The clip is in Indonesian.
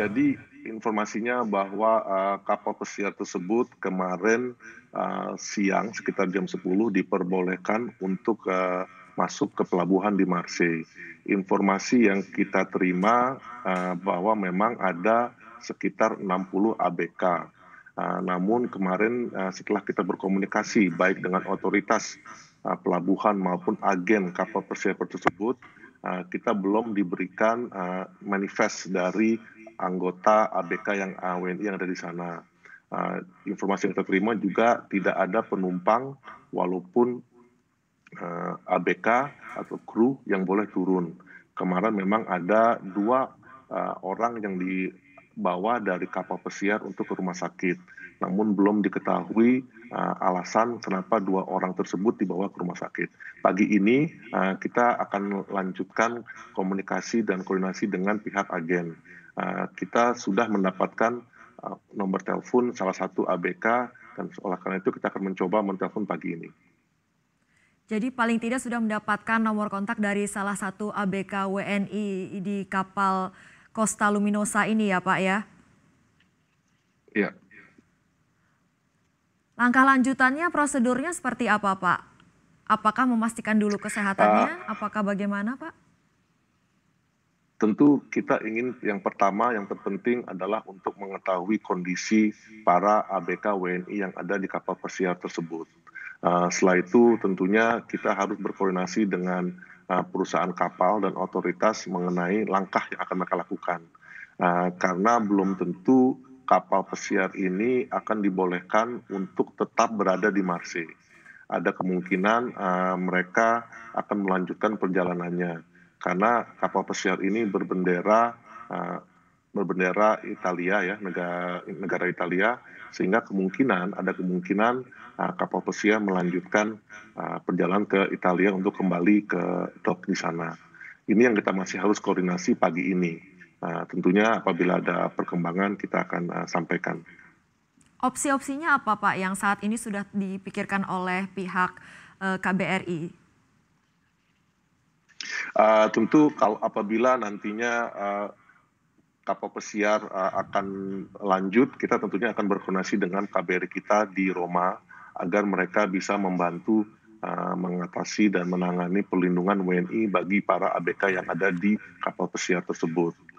jadi informasinya bahwa uh, kapal pesiar tersebut kemarin uh, siang sekitar jam 10 diperbolehkan untuk uh, masuk ke pelabuhan di Marseille. Informasi yang kita terima uh, bahwa memang ada sekitar 60 ABK. Uh, namun kemarin uh, setelah kita berkomunikasi baik dengan otoritas uh, pelabuhan maupun agen kapal pesiar tersebut, uh, kita belum diberikan uh, manifest dari anggota ABK yang ah, WNI yang ada di sana. Uh, informasi yang terima juga tidak ada penumpang walaupun uh, ah, ABK atau kru yang boleh turun. Kemarin memang ada dua uh, orang yang dibawa dari kapal pesiar untuk ke rumah sakit. Namun belum diketahui uh, alasan kenapa dua orang tersebut dibawa ke rumah sakit. Pagi ini uh, kita akan lanjutkan komunikasi dan koordinasi dengan pihak agen Eh, kita sudah mendapatkan eh, nomor telepon salah satu ABK dan seolah karena itu kita akan mencoba menelpon pagi ini. Jadi paling tidak sudah mendapatkan nomor kontak dari salah satu ABK WNI di kapal Costa Luminosa ini ya Pak ya? Iya. Langkah lanjutannya prosedurnya seperti apa Pak? Apakah memastikan dulu kesehatannya? Eh. Apakah bagaimana Pak? tentu kita ingin yang pertama yang terpenting adalah untuk mengetahui kondisi para ABK WNI yang ada di kapal pesiar tersebut. Uh, setelah itu tentunya kita harus berkoordinasi dengan uh, perusahaan kapal dan otoritas mengenai langkah yang akan mereka lakukan. Uh, karena belum tentu kapal pesiar ini akan dibolehkan untuk tetap berada di Marseille. Ada kemungkinan uh, mereka akan melanjutkan perjalanannya karena kapal pesiar ini berbendera uh, berbendera Italia ya negara negara Italia sehingga kemungkinan ada kemungkinan uh, kapal pesiar melanjutkan uh, perjalanan ke Italia untuk kembali ke dok di sana. Ini yang kita masih harus koordinasi pagi ini. Uh, tentunya apabila ada perkembangan kita akan uh, sampaikan. Opsi-opsinya apa Pak yang saat ini sudah dipikirkan oleh pihak uh, KBRI? Uh, tentu kalau apabila nantinya uh, kapal pesiar uh, akan lanjut, kita tentunya akan berkoordinasi dengan KBRI kita di Roma agar mereka bisa membantu uh, mengatasi dan menangani perlindungan WNI bagi para ABK yang ada di kapal pesiar tersebut.